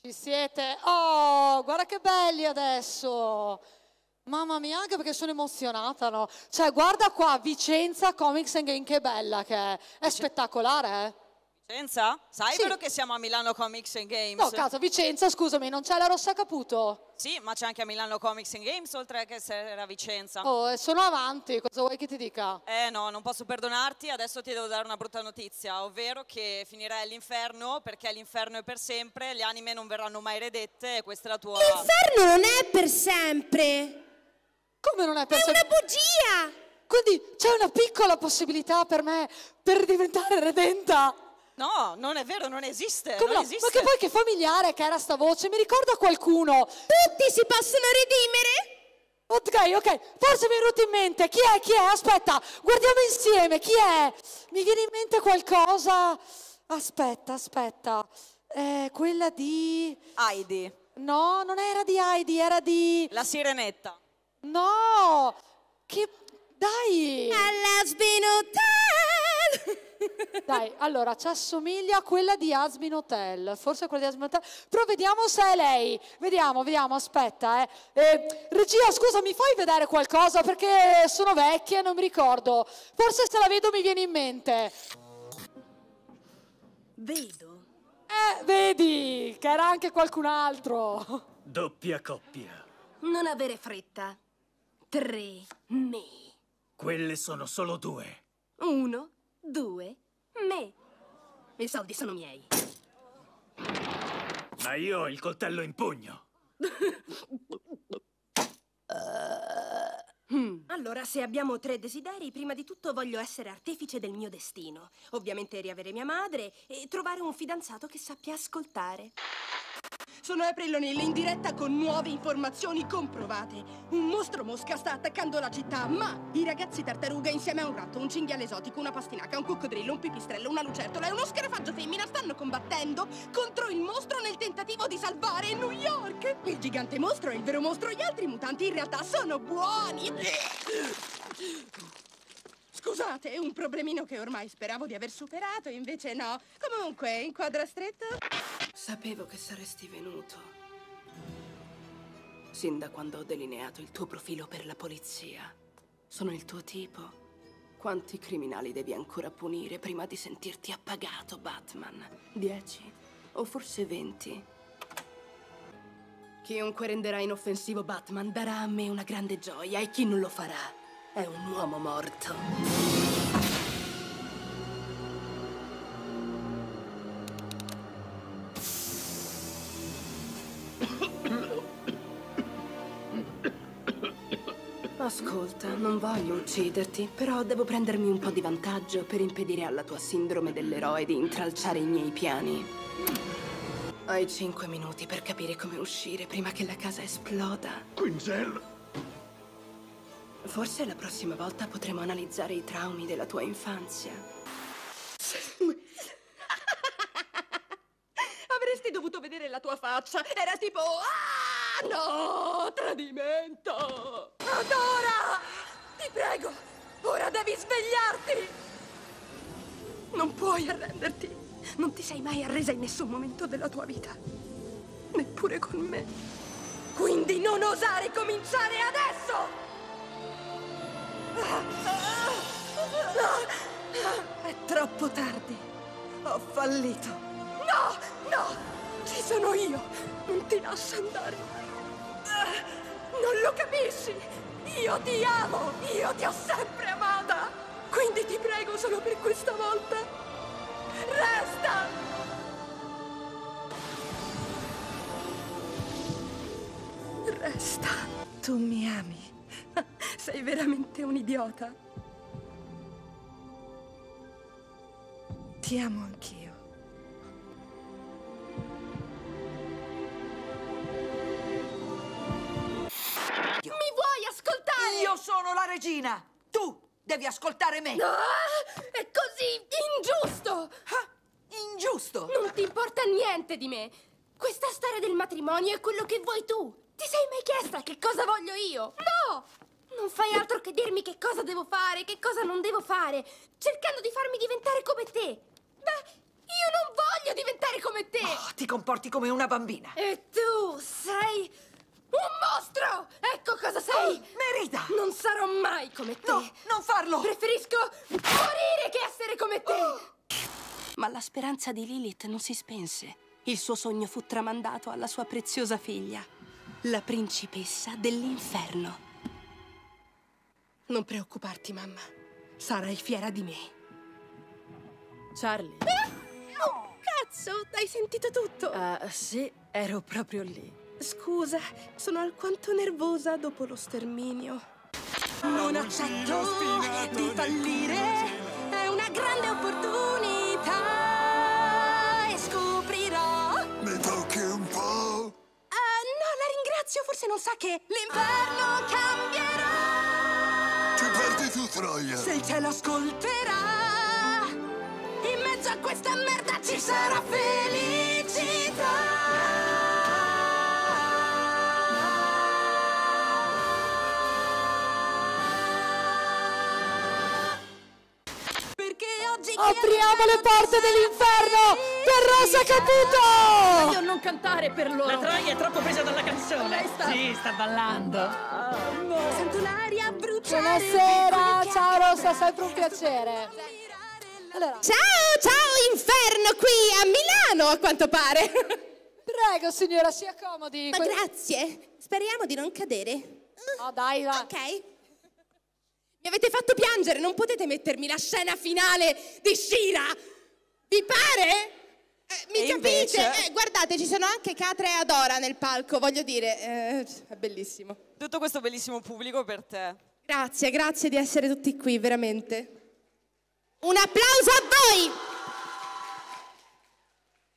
Ci siete? Oh, guarda che belli adesso! Mamma mia, anche perché sono emozionata, no? Cioè, guarda qua, Vicenza Comics and Game, che bella che è! È spettacolare, eh? Senza? Sai Sì. però che siamo a Milano Comics and Games? No, cazzo, Vicenza, scusami, non c'è la Rossa Caputo. Sì, ma c'è anche a Milano Comics and Games, oltre che se a Vicenza. Oh, eh, sono avanti, cosa vuoi che ti dica? Eh no, non posso perdonarti, adesso ti devo dare una brutta notizia, ovvero che finirai all'inferno perché l'inferno è per sempre, le anime non verranno mai redette e questa è la tua... L'inferno non è per sempre. Come non è per sempre? È una bugia. Quindi c'è una piccola possibilità per me per diventare redenta. No, non è vero, non esiste. Come non no? esiste. Ma che poi che familiare che era sta voce, mi ricorda qualcuno. Tutti si possono redimere? Ok, ok, forse mi è venuto in mente. Chi è? Chi è? Aspetta, guardiamo insieme. Chi è? Mi viene in mente qualcosa. Aspetta, aspetta. Eh, quella di... Heidi. No, non era di Heidi, era di... La sirenetta. No, che... Dai! Alla sbinuttata! Dai, allora, ci assomiglia a quella di Asmin Hotel, forse quella di Asmin Hotel. Però vediamo se è lei. Vediamo, vediamo, aspetta. Eh. Eh, regia, scusa, mi fai vedere qualcosa perché sono vecchia e non mi ricordo. Forse se la vedo mi viene in mente. Vedo. Eh, vedi, che era anche qualcun altro. Doppia coppia. Non avere fretta. Tre me. Quelle sono solo due. Uno due, me. I soldi sono miei. Ma io ho il coltello in pugno. Hmm. Allora, se abbiamo tre desideri, prima di tutto voglio essere artefice del mio destino. Ovviamente riavere mia madre e trovare un fidanzato che sappia ascoltare. Sono April O'Neill in diretta con nuove informazioni comprovate. Un mostro mosca sta attaccando la città, ma i ragazzi tartaruga insieme a un ratto, un cinghiale esotico, una pastinaca, un coccodrillo, un pipistrello, una lucertola e uno scarafaggio femmina stanno combattendo contro il mostro nel tentativo di salvare New York. Il gigante mostro è il vero mostro, gli altri mutanti in realtà sono buoni. Scusate, è un problemino che ormai speravo di aver superato, invece no. Comunque, inquadra stretto. Sapevo che saresti venuto. Sin da quando ho delineato il tuo profilo per la polizia. Sono il tuo tipo. Quanti criminali devi ancora punire prima di sentirti appagato, Batman? Dieci? O forse venti? Chiunque renderà inoffensivo Batman darà a me una grande gioia e chi non lo farà è un uomo morto. Ascolta, non voglio ucciderti, però devo prendermi un po' di vantaggio per impedire alla tua sindrome dell'eroe di intralciare i miei piani. Hai cinque minuti per capire come uscire prima che la casa esploda. Quinzel, Forse la prossima volta potremo analizzare i traumi della tua infanzia. Avresti dovuto vedere la tua faccia. Era tipo... Ah, no! Tradimento! Adora! Ti prego! Ora devi svegliarti! Non puoi arrenderti. Non ti sei mai arresa in nessun momento della tua vita. Neppure con me. Quindi non osare cominciare adesso! No! È troppo tardi. Ho fallito. No, no! Ci sono io. Non ti lascio andare. Non lo capisci. Io ti amo. Io ti ho sempre amata. Quindi ti prego solo per questa volta. Resta! Resta. Tu mi ami. Sei veramente un idiota. Ti amo anch'io. Mi vuoi ascoltare? Io sono la regina! Tu devi ascoltare me! Ah, è così ingiusto! Ah, ingiusto? Non ti importa niente di me! Questa storia del matrimonio è quello che vuoi tu! Ti sei mai chiesta che cosa voglio io? No! Non fai altro che dirmi che cosa devo fare, che cosa non devo fare, cercando di farmi diventare come te. Beh, io non voglio diventare come te! Oh, ti comporti come una bambina. E tu sei un mostro! Ecco cosa sei! Oh, Merida! Non sarò mai come te! No, non farlo! Preferisco morire che essere come te! Oh. Ma la speranza di Lilith non si spense. Il suo sogno fu tramandato alla sua preziosa figlia, la principessa dell'inferno. Non preoccuparti, mamma. Sarai fiera di me. Charlie. Ah! Oh, cazzo! Hai sentito tutto? Ah, uh, sì, ero proprio lì. Scusa, sono alquanto nervosa dopo lo sterminio. Non accetto di fallire. È una grande opportunità. E scoprirò. Mi tocchi un po'. Ah, uh, no, la ringrazio. Forse non sa che l'inferno cambierà froglia! Se il cielo ascolterà, in mezzo a questa merda ci sarà felicità! Perché oggi... Apriamo le porte dell'inferno per Rosa Caputo! Voglio non cantare per loro! La troia è troppo presa dalla canzone! Sì, sta ballando! Oh, no. Sento una bruciare. Buonasera, ciao Rosa, sempre un piacere. Allora. Ciao, ciao Inferno qui a Milano a quanto pare. Prego signora, si accomodi. Ma grazie, speriamo di non cadere. Oh dai, va. Ok. Mi avete fatto piangere, non potete mettermi la scena finale di Shira. Vi pare? Eh, mi e capite? Invece... Eh, guardate, ci sono anche Catre e Adora nel palco, voglio dire, eh, è bellissimo. Tutto questo bellissimo pubblico per te. Grazie, grazie di essere tutti qui, veramente. Un applauso a voi!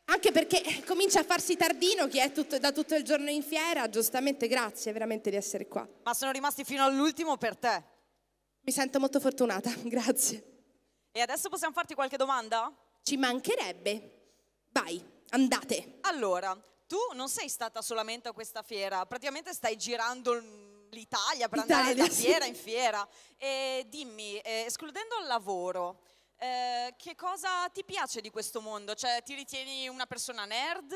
Anche perché comincia a farsi tardino chi è tutto, da tutto il giorno in fiera, giustamente grazie veramente di essere qua. Ma sono rimasti fino all'ultimo per te. Mi sento molto fortunata, grazie. E adesso possiamo farti qualche domanda? Ci mancherebbe. Vai, andate. Allora, tu non sei stata solamente a questa fiera, praticamente stai girando il l'Italia per Italia, andare da sì. fiera in fiera. E dimmi, eh, escludendo il lavoro, eh, che cosa ti piace di questo mondo? Cioè, ti ritieni una persona nerd?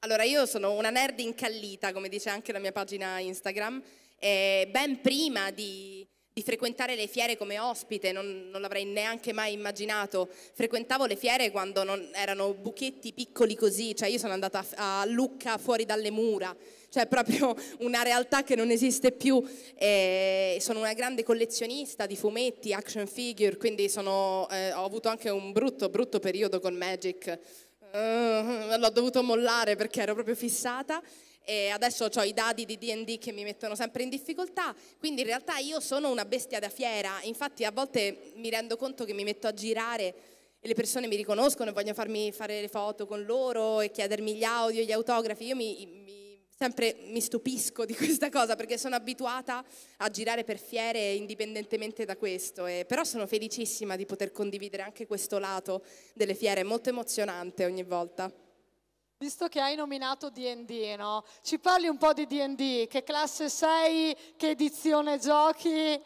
Allora, io sono una nerd incallita, come dice anche la mia pagina Instagram, eh, ben prima di, di, frequentare le fiere come ospite, non, non l'avrei neanche mai immaginato. Frequentavo le fiere quando non, erano buchetti piccoli così, cioè io sono andata a, a Lucca fuori dalle mura, cioè proprio una realtà che non esiste più. E sono una grande collezionista di fumetti, action figure, quindi sono, eh, ho avuto anche un brutto, brutto periodo con Magic. Uh, l'ho dovuto mollare perché ero proprio fissata e adesso ho i dadi di DD che mi mettono sempre in difficoltà, quindi in realtà io sono una bestia da fiera, infatti a volte mi rendo conto che mi metto a girare e le persone mi riconoscono e vogliono farmi fare le foto con loro e chiedermi gli audio, gli autografi, io mi, mi sempre mi stupisco di questa cosa perché sono abituata a girare per fiere indipendentemente da questo, e, eh, però sono felicissima di poter condividere anche questo lato delle fiere, è molto emozionante ogni volta. Visto che hai nominato D&D, no? Ci parli un po' di D&D, che classe sei, che edizione giochi, che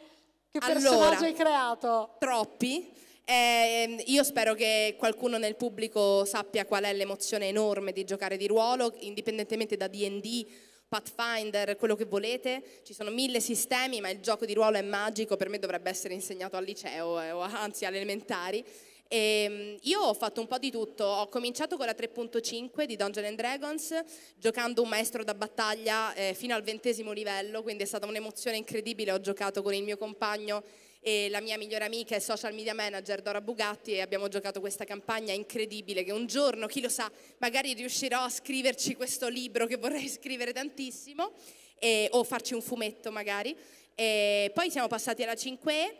personaggio allora, hai creato? Troppi, eh, io spero che qualcuno nel pubblico sappia qual è l'emozione enorme di giocare di ruolo, indipendentemente da DD, Pathfinder, quello che volete. Ci sono mille sistemi, ma il gioco di ruolo è magico, per me dovrebbe essere insegnato al liceo, eh, o anzi alle elementari. E ehm, io ho fatto un po' di tutto, ho cominciato con la 3.5 di Dungeons and Dragons, giocando un maestro da battaglia eh, fino al ventesimo livello, quindi è stata un'emozione incredibile, ho giocato con il mio compagno e la mia migliore amica è social media manager Dora Bugatti e abbiamo giocato questa campagna incredibile che un giorno, chi lo sa, magari riuscirò a scriverci questo libro che vorrei scrivere tantissimo e, o farci un fumetto magari. E poi siamo passati alla 5E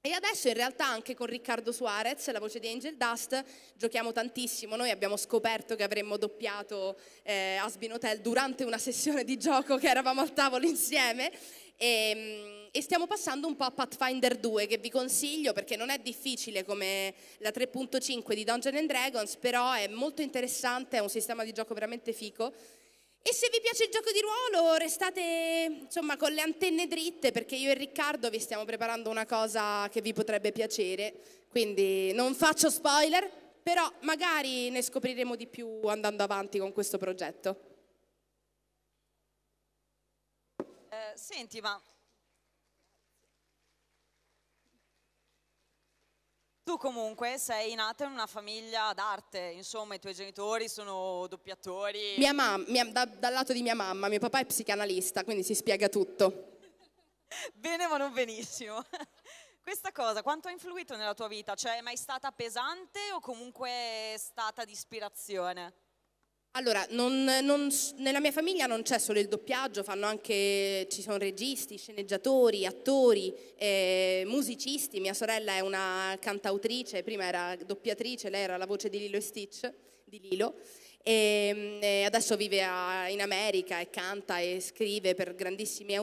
e adesso in realtà anche con Riccardo Suarez, la voce di Angel Dust, giochiamo tantissimo. Noi abbiamo scoperto che avremmo doppiato eh, Asbin Hotel durante una sessione di gioco che eravamo al tavolo insieme. E, ehm, e stiamo passando un po' a Pathfinder 2 che vi consiglio perché non è difficile come la 3.5 di Dungeons and Dragons, però è molto interessante, è un sistema di gioco veramente fico. E se vi piace il gioco di ruolo restate insomma con le antenne dritte perché io e Riccardo vi stiamo preparando una cosa che vi potrebbe piacere, quindi non faccio spoiler, però magari ne scopriremo di più andando avanti con questo progetto. Eh, senti, ma Tu comunque sei nata in una famiglia d'arte, insomma i tuoi genitori sono doppiatori. Mia mamma, mia, da, dal lato di mia mamma, mio papà è psicanalista, quindi si spiega tutto. Bene ma non benissimo. Questa cosa quanto ha influito nella tua vita? Cioè è mai stata pesante o comunque è stata di ispirazione? Allora, non, non, nella mia famiglia non c'è solo il doppiaggio, anche, ci sono registi, sceneggiatori, attori, eh, musicisti. Mia sorella è una cantautrice, prima era doppiatrice, lei era la voce di Lilo e Stitch, di Lilo. Ehm, e, adesso vive in America e canta e scrive per grandissimi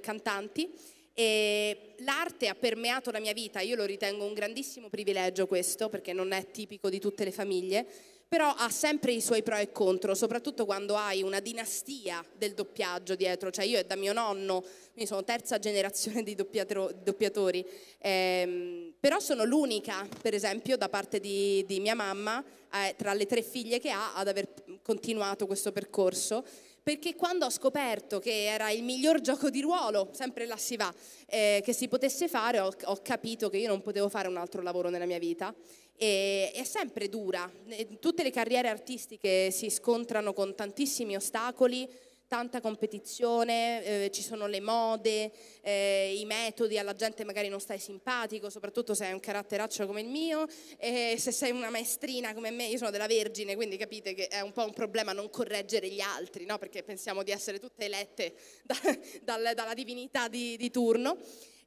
cantanti. E l'arte ha permeato la mia vita, io lo ritengo un grandissimo privilegio questo, perché non è tipico di tutte le famiglie però ha sempre i suoi pro e contro, soprattutto quando hai una dinastia del doppiaggio dietro, cioè io e da mio nonno, quindi sono terza generazione di doppiatori, ehm, però sono l'unica, per esempio, da parte di, di mia mamma, eh, tra le tre figlie che ha, ad aver continuato questo percorso, perché quando ho scoperto che era il miglior gioco di ruolo, sempre là si va, eh, che si potesse fare, ho, ho capito che io non potevo fare un altro lavoro nella mia vita e è sempre dura. Tutte le carriere artistiche si scontrano con tantissimi ostacoli, tanta competizione, eh, ci sono le mode, eh, i metodi, alla gente magari non stai simpatico, soprattutto se hai un caratteraccio come il mio, e se sei una maestrina come me, io sono della Vergine, quindi capite che è un po' un problema non correggere gli altri, no? perché pensiamo di essere tutte elette da, dal, dalla divinità di, di turno.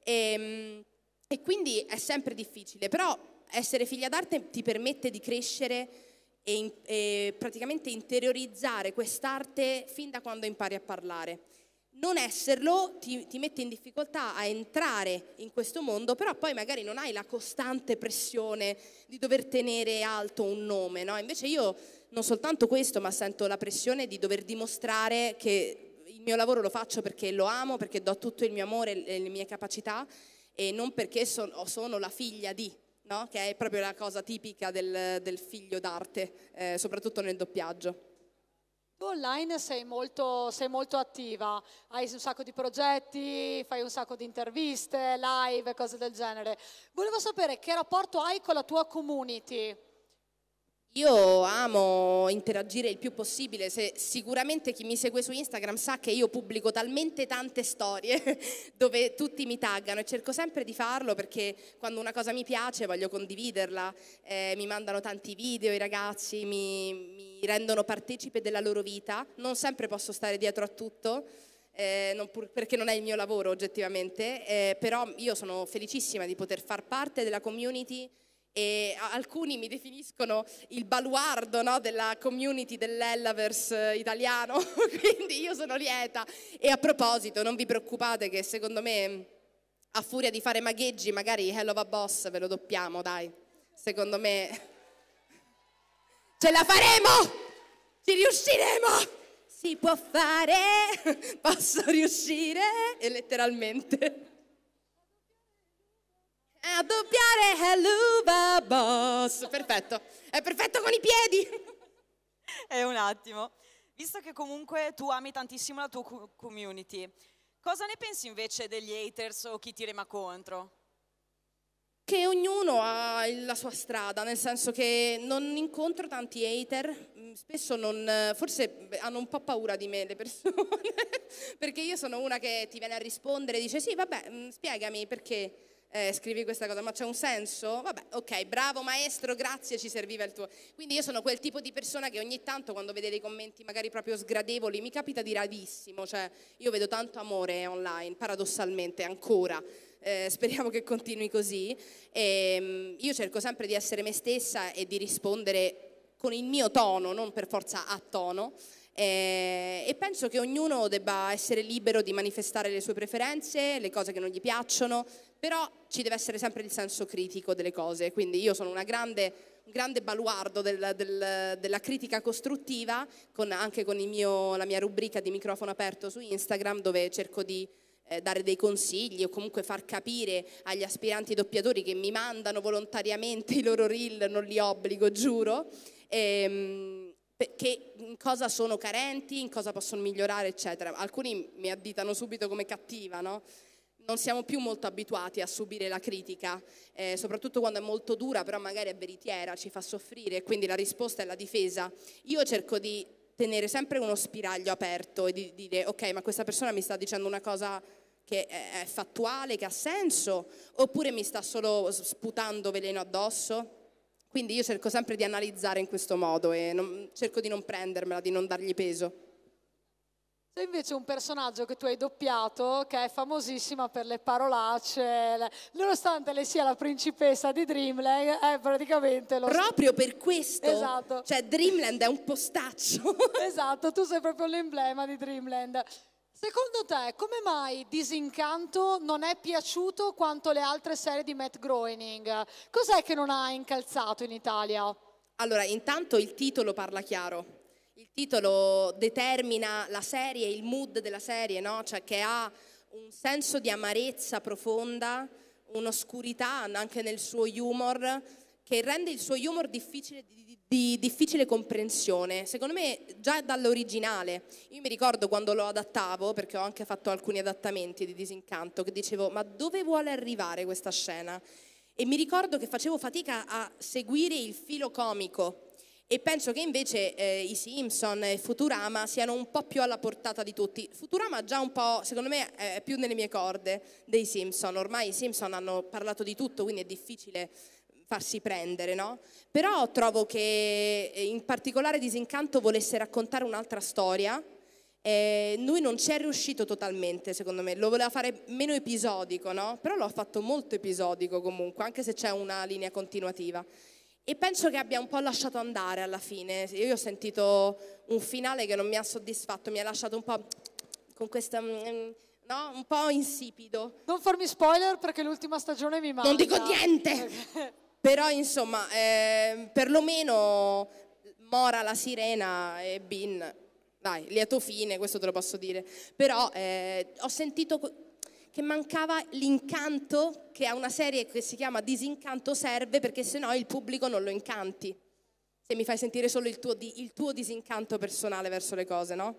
E, ehm, e quindi è sempre difficile, però essere figlia d'arte ti permette di crescere e, in, e praticamente interiorizzare quest'arte fin da quando impari a parlare. Non esserlo ti, ti mette in difficoltà a entrare in questo mondo, però poi magari non hai la costante pressione di dover tenere alto un nome, no? Invece io non soltanto questo, ma sento la pressione di dover dimostrare che il mio lavoro lo faccio perché lo amo, perché do tutto il mio amore e le mie capacità e non perché sono, sono la figlia di no? che è proprio la cosa tipica del, del figlio d'arte, eh, soprattutto nel doppiaggio. Tu boh, online sei molto, sei molto, attiva, hai un sacco di progetti, fai un sacco di interviste, live, cose del genere. Volevo sapere che rapporto hai con la tua community io amo interagire il più possibile, se, sicuramente chi mi segue su Instagram sa che io pubblico talmente tante storie dove tutti mi taggano e cerco sempre di farlo perché quando una cosa mi piace voglio condividerla, eh, mi mandano tanti video i ragazzi, mi, mi rendono partecipe della loro vita, non sempre posso stare dietro a tutto, eh, non pur, perché non è il mio lavoro oggettivamente, eh, però io sono felicissima di poter far parte della community e alcuni mi definiscono il baluardo no, della community dell'Ellavers eh, italiano, quindi io sono lieta. E a proposito, non vi preoccupate che secondo me a furia di fare magheggi magari Hello a Boss ve lo doppiamo, dai. Secondo me ce la faremo! Ci riusciremo! Si può fare, posso riuscire, e letteralmente. A doppiare Helluva Boss. Perfetto. È perfetto con i piedi. E un attimo. Visto che comunque tu ami tantissimo la tua community, cosa ne pensi invece degli haters o chi ti rema contro? Che ognuno ha la sua strada, nel senso che non incontro tanti hater, mm, spesso non, forse hanno un po' paura di me le persone, perché io sono una che ti viene a rispondere e dice sì vabbè mm, spiegami perché, eh, scrivi questa cosa, ma c'è un senso? Vabbè, ok, bravo maestro, grazie, ci serviva il tuo. Quindi io sono quel tipo di persona che ogni tanto quando vede dei commenti magari proprio sgradevoli, mi capita di radissimo, cioè io vedo tanto amore online, paradossalmente ancora. Eh, speriamo che continui così. E, ehm, io cerco sempre di essere me stessa e di rispondere con il mio tono, non per forza a tono. Eh, e penso che ognuno debba essere libero di manifestare le sue preferenze, le cose che non gli piacciono, però ci deve essere sempre il senso critico delle cose, quindi io sono grande, un grande baluardo del, del, della critica costruttiva, con, anche con mio, la mia rubrica di microfono aperto su Instagram dove cerco di eh, dare dei consigli o comunque far capire agli aspiranti doppiatori che mi mandano volontariamente i loro reel, non li obbligo, giuro, ehm, che in cosa sono carenti, in cosa possono migliorare, eccetera. Alcuni mi additano subito come cattiva, no? non siamo più molto abituati a subire la critica, eh, soprattutto quando è molto dura, però magari è veritiera, ci fa soffrire e quindi la risposta è la difesa. Io cerco di tenere sempre uno spiraglio aperto e di, dire ok, ma questa persona mi sta dicendo una cosa che è, è fattuale, che ha senso, oppure mi sta solo sputando veleno addosso. Quindi io cerco sempre di analizzare in questo modo e non, cerco di non prendermela, di non dargli peso. C'è invece un personaggio che tu hai doppiato che è famosissima per le parolacce, nonostante lei sia la principessa di Dreamland, è eh, praticamente lo Proprio per questo. Esatto. Cioè Dreamland è un postaccio. esatto, tu sei proprio l'emblema di Dreamland. Secondo te, come mai Disincanto non è piaciuto quanto le altre serie di Matt Groening? Cos'è che non ha incalzato in Italia? Allora, intanto il titolo parla chiaro il titolo determina la serie, il mood della serie, no? cioè che ha un senso di amarezza profonda, un'oscurità anche nel suo humor, che rende il suo humor difficile di, di difficile comprensione, secondo me già dall'originale. Io mi ricordo quando lo adattavo, perché ho anche fatto alcuni adattamenti di Disincanto, che dicevo ma dove vuole arrivare questa scena? E mi ricordo che facevo fatica a seguire il filo comico e penso che invece eh, i Simpson e Futurama siano un po' più alla portata di tutti. Futurama già un po', secondo me, è più nelle mie corde dei Simpson, ormai i Simpson hanno parlato di tutto, quindi è difficile farsi prendere, no? Però trovo che eh, in particolare Disincanto volesse raccontare un'altra storia. Eh, lui non ci è riuscito totalmente, secondo me, lo voleva fare meno episodico, no? Però l'ho fatto molto episodico comunque, anche se c'è una linea continuativa e penso che abbia un po' lasciato andare alla fine. Io ho sentito un finale che non mi ha soddisfatto, mi ha lasciato un po' con questa... Mm, mm, no, un po' insipido. Non farmi spoiler perché l'ultima stagione mi manca. Non dico niente! Però insomma, eh, perlomeno Mora la sirena e Bin, dai, lieto fine, questo te lo posso dire. Però eh, ho sentito che mancava l'incanto che a una serie che si chiama Disincanto serve perché sennò il pubblico non lo incanti. Se mi fai sentire solo il tuo, il tuo disincanto personale verso le cose, no?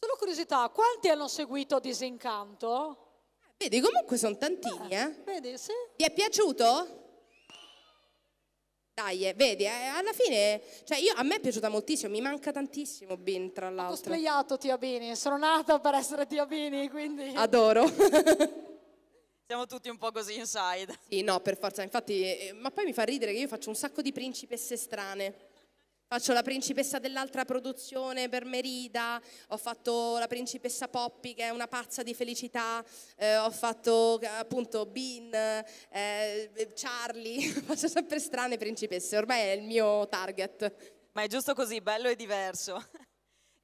Solo curiosità, quanti hanno seguito Disincanto? Vedi, comunque sono tantini, eh? Vedi, sì. Ti è piaciuto? Dai, eh, vedi, eh, alla fine, cioè io, a me è piaciuta moltissimo, mi manca tantissimo Bin, tra l'altro. Ho splayato Tia Bini, sono nata per essere Tia Bini, quindi... Adoro. Siamo tutti un po' così inside. Sì, no, per forza, infatti, eh, ma poi mi fa ridere che io faccio un sacco di principesse strane. Faccio la principessa dell'altra produzione per Merida, ho fatto la principessa Poppy che è una pazza di felicità, eh, ho fatto appunto Bean, eh, Charlie, faccio sempre strane principesse, ormai è il mio target. Ma è giusto così, bello e diverso.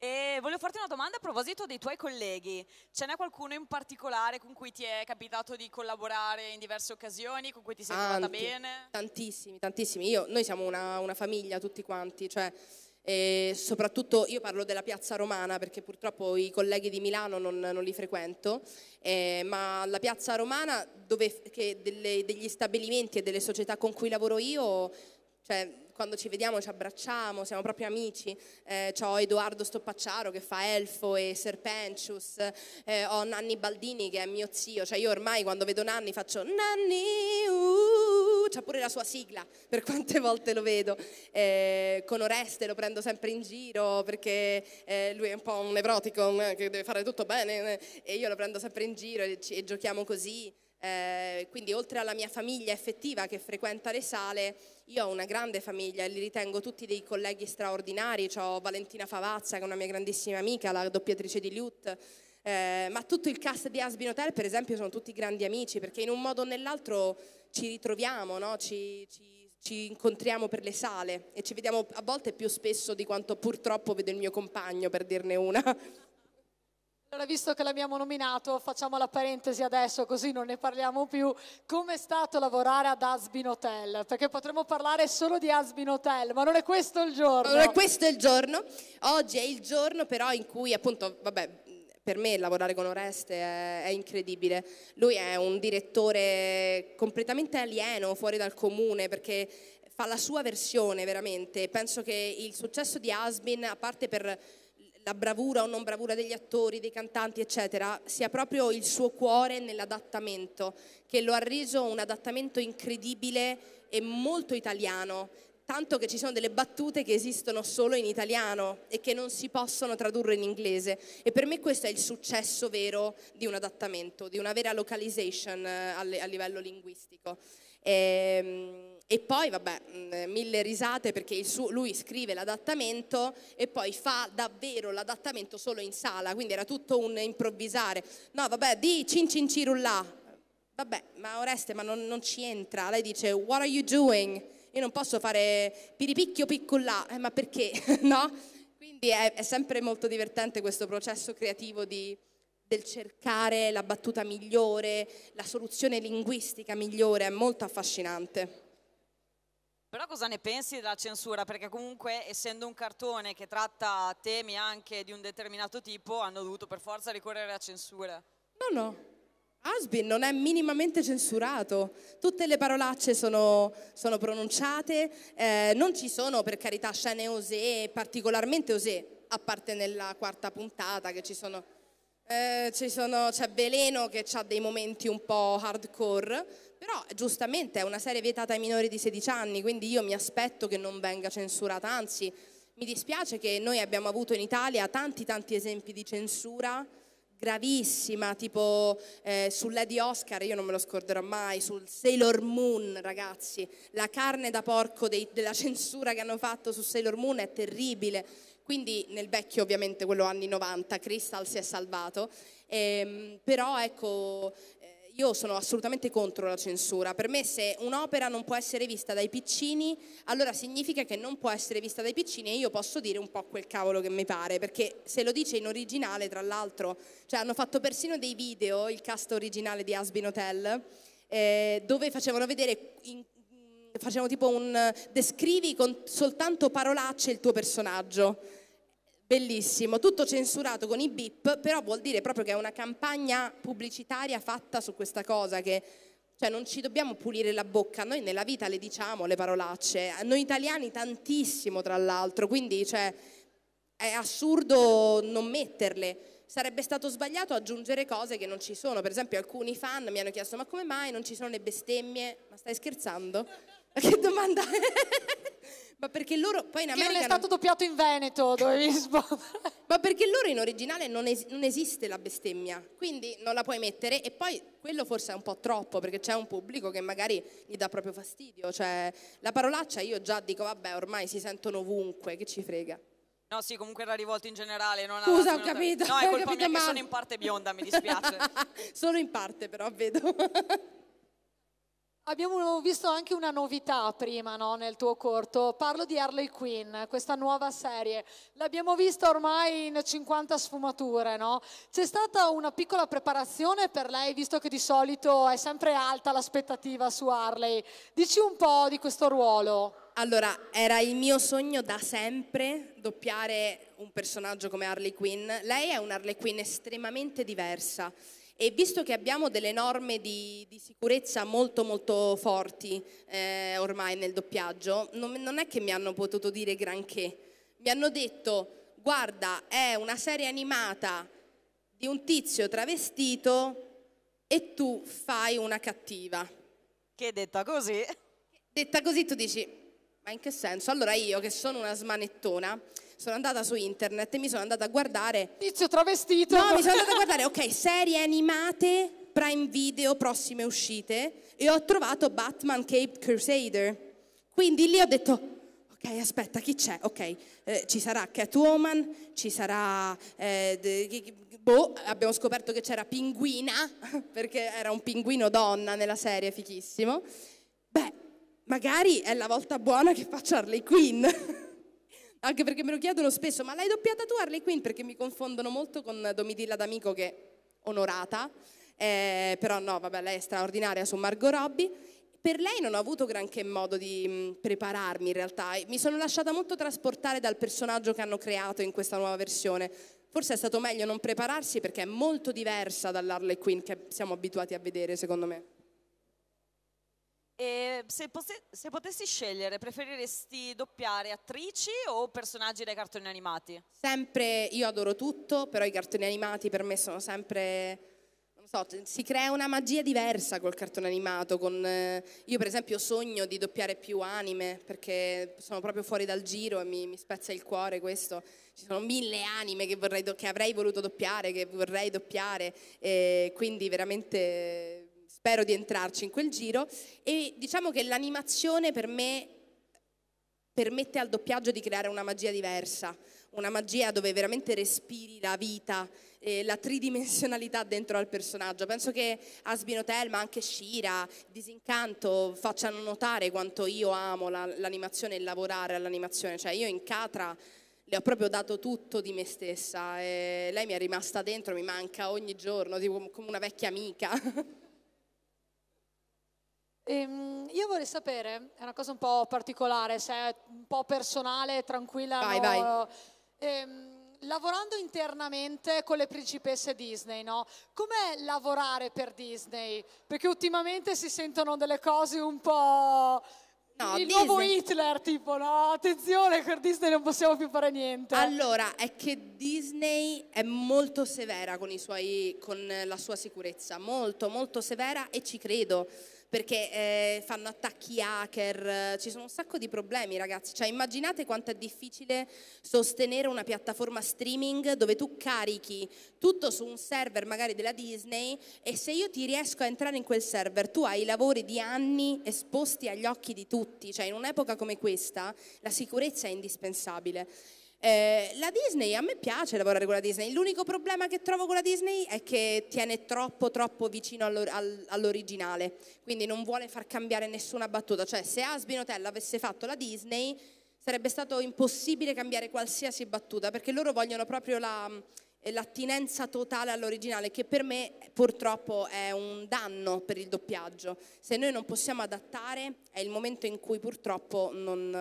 E volevo farti una domanda a proposito dei tuoi colleghi. Ce n'è qualcuno in particolare con cui ti è capitato di collaborare in diverse occasioni, con cui ti sei trovata bene? Tantissimi, tantissimi. Io, noi siamo una, una, famiglia tutti quanti, cioè, eh, soprattutto io parlo della piazza romana perché purtroppo i colleghi di Milano non, non li frequento, eh, ma la piazza romana dove delle, degli stabilimenti e delle società con cui lavoro io, cioè, quando ci vediamo ci abbracciamo, siamo proprio amici. Eh, ho Edoardo Stoppacciaro che fa Elfo e Serpentius, eh, ho Nanni Baldini che è mio zio, cioè io ormai quando vedo Nanni faccio Nanni, uh, c'ha pure la sua sigla per quante volte lo vedo. Eh, con Oreste lo prendo sempre in giro perché eh, lui è un po' un nevrotico che deve fare tutto bene eh, e io lo prendo sempre in giro e, ci, e giochiamo così. Eh, quindi oltre alla mia famiglia effettiva che frequenta le sale, io ho una grande famiglia e li ritengo tutti dei colleghi straordinari. Ho Valentina Favazza, che è una mia grandissima amica, la doppiatrice di Lute. Eh, ma tutto il cast di Asbin Hotel, per esempio, sono tutti grandi amici perché in un modo o nell'altro ci ritroviamo, no? ci, ci, ci incontriamo per le sale e ci vediamo a volte più spesso di quanto purtroppo vedo il mio compagno, per dirne una. Allora, visto che l'abbiamo nominato, facciamo la parentesi adesso, così non ne parliamo più. Com'è stato lavorare ad Asbin Hotel? Perché potremmo parlare solo di Asbin Hotel, ma non è questo il giorno. Non è questo il giorno. Oggi è il giorno però in cui, appunto, vabbè, per me lavorare con Oreste è, è incredibile. Lui è un direttore completamente alieno, fuori dal comune, perché fa la sua versione veramente. Penso che il successo di Asbin, a parte per la bravura o non bravura degli attori, dei cantanti, eccetera, sia proprio il suo cuore nell'adattamento, che lo ha reso un adattamento incredibile e molto italiano, tanto che ci sono delle battute che esistono solo in italiano e che non si possono tradurre in inglese. E per me questo è il successo vero di un adattamento, di una vera localization eh, a livello linguistico. E, ehm, e poi, vabbè, eh, mille risate perché suo, lui scrive l'adattamento e poi fa davvero l'adattamento solo in sala, quindi era tutto un improvvisare. No, vabbè, di cin cin cirullà. Vabbè, ma Oreste, ma non, non, ci entra. Lei dice, what are you doing? Io non posso fare piripicchio piccullà. Eh, ma perché? no? Quindi è, è, sempre molto divertente questo processo creativo di, del cercare la battuta migliore, la soluzione linguistica migliore, è molto affascinante. Però cosa ne pensi della censura? Perché comunque essendo un cartone che tratta temi anche di un determinato tipo hanno dovuto per forza ricorrere a censura. No, no. Asbin non è minimamente censurato, tutte le parolacce sono, sono pronunciate, eh, non ci sono per carità scene osè, particolarmente osè, a parte nella quarta puntata che ci sono eh, sono, c'è Veleno che ha dei momenti un po' hardcore, però giustamente è una serie vietata ai minori di 16 anni, quindi io mi aspetto che non venga censurata, anzi mi dispiace che noi abbiamo avuto in Italia tanti tanti esempi di censura gravissima, tipo eh, Lady Oscar, io non me lo scorderò mai, sul Sailor Moon, ragazzi, la carne da porco dei, della censura che hanno fatto su Sailor Moon è terribile quindi nel vecchio ovviamente quello anni 90 Crystal si è salvato, ehm, però ecco eh, io sono assolutamente contro la censura. Per me se un'opera non può essere vista dai piccini, allora significa che non può essere vista dai piccini e io posso dire un po' quel cavolo che mi pare, perché se lo dice in originale, tra l'altro, cioè hanno fatto persino dei video, il cast originale di Asbin Hotel, eh, dove facevano vedere in, facevano tipo un descrivi con soltanto parolacce il tuo personaggio Bellissimo, tutto censurato con i bip, però vuol dire proprio che è una campagna pubblicitaria fatta su questa cosa che cioè non ci dobbiamo pulire la bocca, noi nella vita le diciamo le parolacce, noi italiani tantissimo tra l'altro, quindi cioè, è assurdo non metterle. Sarebbe stato sbagliato aggiungere cose che non ci sono, per esempio alcuni fan mi hanno chiesto ma come mai non ci sono le bestemmie? Ma stai scherzando? Che domanda è? Ma perché loro poi in America... Che non è stato non... doppiato in Veneto, dovevi Ma perché loro in originale non, es- non, esiste la bestemmia, quindi non la puoi mettere e poi quello forse è un po' troppo perché c'è un pubblico che magari gli dà proprio fastidio, cioè la parolaccia io già dico vabbè ormai si sentono ovunque, che ci frega. No, sì, comunque era rivolto in generale, non Scusa, ho capito. No, è colpa mia male. che sono in parte bionda, mi dispiace. Solo in parte però, vedo. Abbiamo visto anche una novità prima no, nel tuo corto, parlo di Harley Quinn, questa nuova serie. L'abbiamo vista ormai in 50 sfumature, no? C'è stata una piccola preparazione per lei, visto che di solito è sempre alta l'aspettativa su Harley. Dici un po' di questo ruolo. Allora, era il mio sogno da sempre doppiare un personaggio come Harley Quinn. Lei è un'Harley Quinn estremamente diversa e visto che abbiamo delle norme di, di sicurezza molto molto forti eh, ormai nel doppiaggio, non, non, è che mi hanno potuto dire granché, mi hanno detto guarda è una serie animata di un tizio travestito e tu fai una cattiva. Che detta così? Detta così tu dici ma in che senso? Allora io che sono una smanettona sono andata su internet e mi sono andata a guardare... Tizio travestito! No, mi sono andata a guardare, ok, serie animate, prime video, prossime uscite e ho trovato Batman Cape Crusader. Quindi lì ho detto... Ok, aspetta, chi c'è? Ok, eh, ci sarà Catwoman, ci sarà... Eh, boh, abbiamo scoperto che c'era Pinguina, perché era un pinguino donna nella serie, fichissimo. Beh, magari è la volta buona che faccio Harley Quinn. Anche perché me lo chiedono spesso, ma l'hai doppiata tu Harley Quinn? Perché mi confondono molto con Domitilla D'Amico che è onorata, eh, però no, vabbè, lei è straordinaria su Margot Robbie. Per lei non ho avuto granché modo di mh, mm, prepararmi in realtà, mi sono lasciata molto trasportare dal personaggio che hanno creato in questa nuova versione. Forse è stato meglio non prepararsi perché è molto diversa dall'Harley Quinn che siamo abituati a vedere, secondo me. E se, se, potessi scegliere, preferiresti doppiare attrici o personaggi dai cartoni animati? Sempre, io adoro tutto, però i cartoni animati per me sono sempre... Non so, si crea una magia diversa col cartone animato. Con, eh, io per esempio sogno di doppiare più anime, perché sono proprio fuori dal giro e mi, mi spezza il cuore questo. Ci sono mille anime che, vorrei, che avrei voluto doppiare, che vorrei doppiare, e quindi veramente spero di entrarci in quel giro e diciamo che l'animazione per me permette al doppiaggio di creare una magia diversa, una magia dove veramente respiri la vita, eh, la tridimensionalità dentro al personaggio. Penso che Asbin Hotel, ma anche Shira, Disincanto facciano notare quanto io amo la, l'animazione e lavorare all'animazione, cioè io in Catra le ho proprio dato tutto di me stessa e lei mi è rimasta dentro, mi manca ogni giorno, tipo, come una vecchia amica. Ehm, io vorrei sapere, è una cosa un po' particolare, se è un po' personale, tranquilla. Vai, no, vai. Ehm, lavorando internamente con le principesse Disney, no? Com'è lavorare per Disney? Perché ultimamente si sentono delle cose un po'... No, il Disney. nuovo Hitler, tipo, no, attenzione, per Disney non possiamo più fare niente. Allora, è che Disney è molto severa con, suoi, con la sua sicurezza, molto, molto severa e ci credo perché eh, fanno attacchi hacker, ci sono un sacco di problemi ragazzi, cioè immaginate quanto è difficile sostenere una piattaforma streaming dove tu carichi tutto su un server magari della Disney e se io ti riesco a entrare in quel server tu hai i lavori di anni esposti agli occhi di tutti, cioè in un'epoca come questa la sicurezza è indispensabile. Eh, la Disney, a me piace lavorare con la Disney, l'unico problema che trovo con la Disney è che tiene troppo troppo vicino all'or- all'originale, quindi non vuole far cambiare nessuna battuta, cioè se Asbin Hotel avesse fatto la Disney sarebbe stato impossibile cambiare qualsiasi battuta perché loro vogliono proprio la l'attinenza totale all'originale che per me purtroppo è un danno per il doppiaggio. Se noi non possiamo adattare è il momento in cui purtroppo non,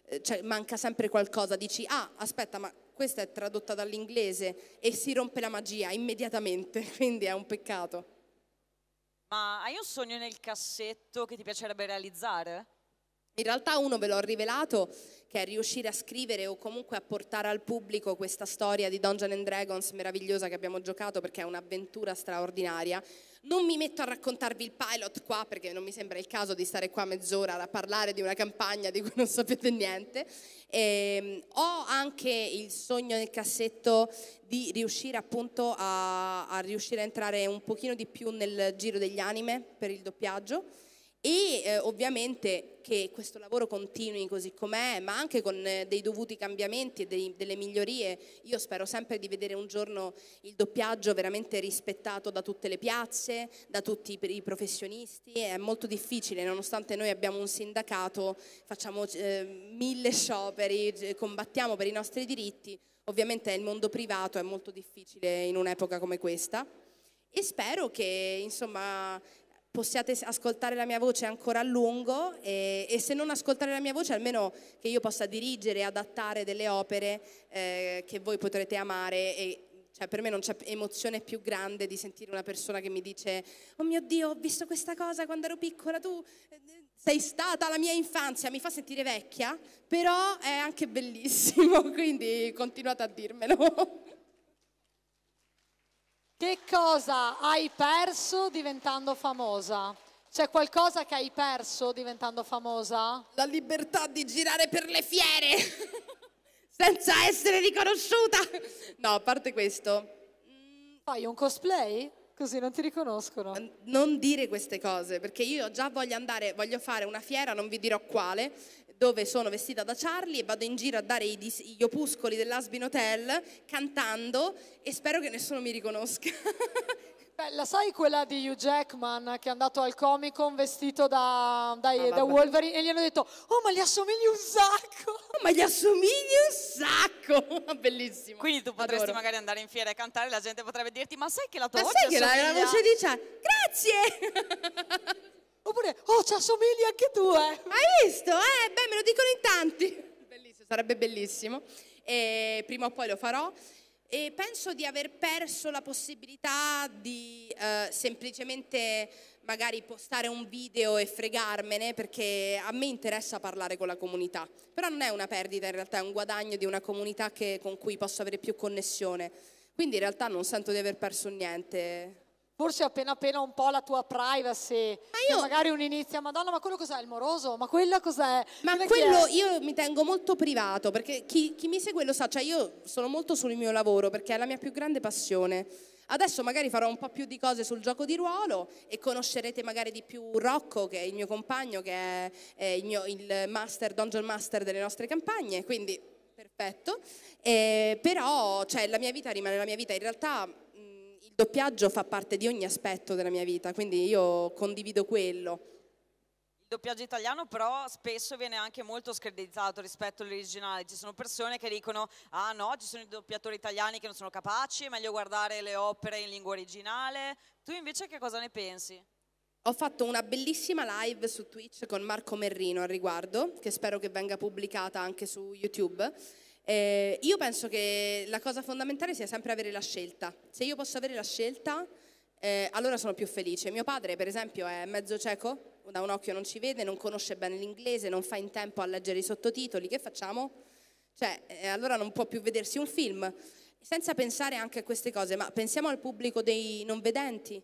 eh, cioè, manca sempre qualcosa, dici ah aspetta ma questa è tradotta dall'inglese e si rompe la magia immediatamente, quindi è un peccato. Ma hai un sogno nel cassetto che ti piacerebbe realizzare? In realtà uno ve l'ho rivelato che è riuscire a scrivere o comunque a portare al pubblico questa storia di Dungeons and Dragons meravigliosa che abbiamo giocato perché è un'avventura straordinaria. Non mi metto a raccontarvi il pilot qua perché non mi sembra il caso di stare qua mezz'ora a parlare di una campagna di cui non sapete niente. E ehm, ho anche il sogno nel cassetto di riuscire appunto a, a riuscire a entrare un pochino di più nel giro degli anime per il doppiaggio e eh, ovviamente che questo lavoro continui così com'è, ma anche con eh, dei dovuti cambiamenti e dei, delle migliorie. Io spero sempre di vedere un giorno il doppiaggio veramente rispettato da tutte le piazze, da tutti i, i professionisti. È molto difficile, nonostante noi abbiamo un sindacato, facciamo eh, mille scioperi, eh, combattiamo per i nostri diritti. Ovviamente il mondo privato è molto difficile in un'epoca come questa e spero che insomma possiate ascoltare la mia voce ancora a lungo e, e, se non ascoltare la mia voce almeno che io possa dirigere e adattare delle opere eh, che voi potrete amare e, cioè, per me non c'è emozione più grande di sentire una persona che mi dice oh mio Dio ho visto questa cosa quando ero piccola tu eh, sei stata la mia infanzia mi fa sentire vecchia però è anche bellissimo quindi continuate a dirmelo che cosa hai perso diventando famosa? C'è qualcosa che hai perso diventando famosa? La libertà di girare per le fiere senza essere riconosciuta. No, a parte questo. Fai un cosplay? Così non ti riconoscono. Non dire queste cose, perché io già voglio andare, voglio fare una fiera, non vi dirò quale, dove sono vestita da Charlie e vado in giro a dare gli opuscoli dell'Asbin Hotel cantando e spero che nessuno mi riconosca. Beh, la sai quella di Hugh Jackman che è andato al Comic Con vestito da, da, ah, da Wolverine e gli hanno detto oh ma gli assomigli un sacco oh, ma gli assomigli un sacco bellissimo quindi tu potresti Adoro. magari andare in fiera e cantare la gente potrebbe dirti ma sai che la tua ma voce sai che assomiglia... la, la voce di Chan grazie oppure oh ci assomigli anche tu eh hai visto eh beh me lo dicono in tanti bellissimo sarebbe bellissimo e prima o poi lo farò e penso di aver perso la possibilità di eh, semplicemente magari postare un video e fregarmene perché a me interessa parlare con la comunità, però non è una perdita in realtà, è un guadagno di una comunità che, con cui posso avere più connessione, quindi in realtà non sento di aver perso niente, forse appena appena un po' la tua privacy. Ma io... Magari un inizio, madonna, ma quello cos'è? Il moroso? Ma quella cos'è? Ma Chi quello io mi tengo molto privato, perché chi, chi mi segue lo sa, cioè io sono molto sul mio lavoro, perché è la mia più grande passione. Adesso magari farò un po' più di cose sul gioco di ruolo e conoscerete magari di più Rocco, che è il mio compagno, che è, è il, mio, il master, dungeon master delle nostre campagne, quindi perfetto. Eh, però cioè, la mia vita rimane la mia vita. In realtà il doppiaggio fa parte di ogni aspetto della mia vita, quindi io condivido quello. Il doppiaggio italiano però spesso viene anche molto screditato rispetto all'originale, ci sono persone che dicono ah no ci sono i doppiatori italiani che non sono capaci, è meglio guardare le opere in lingua originale, tu invece che cosa ne pensi? Ho fatto una bellissima live su Twitch con Marco Merrino al riguardo, che spero che venga pubblicata anche su YouTube eh, io penso che la cosa fondamentale sia sempre avere la scelta. Se io posso avere la scelta, eh, allora sono più felice. Mio padre, per esempio, è mezzo cieco, da un occhio non ci vede, non conosce bene l'inglese, non fa in tempo a leggere i sottotitoli. Che facciamo? Cioè, eh, allora non può più vedersi un film. Senza pensare anche a queste cose, ma pensiamo al pubblico dei non vedenti,